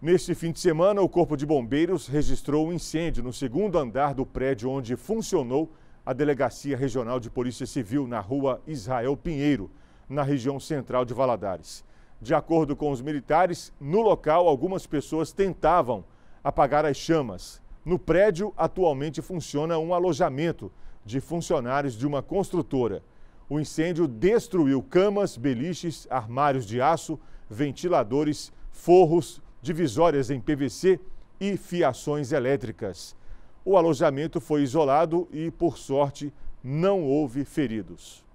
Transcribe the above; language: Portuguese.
Neste fim de semana, o Corpo de Bombeiros registrou um incêndio no segundo andar do prédio onde funcionou a Delegacia Regional de Polícia Civil, na rua Israel Pinheiro, na região central de Valadares. De acordo com os militares, no local algumas pessoas tentavam apagar as chamas. No prédio, atualmente funciona um alojamento de funcionários de uma construtora. O incêndio destruiu camas, beliches, armários de aço, ventiladores, forros divisórias em PVC e fiações elétricas. O alojamento foi isolado e, por sorte, não houve feridos.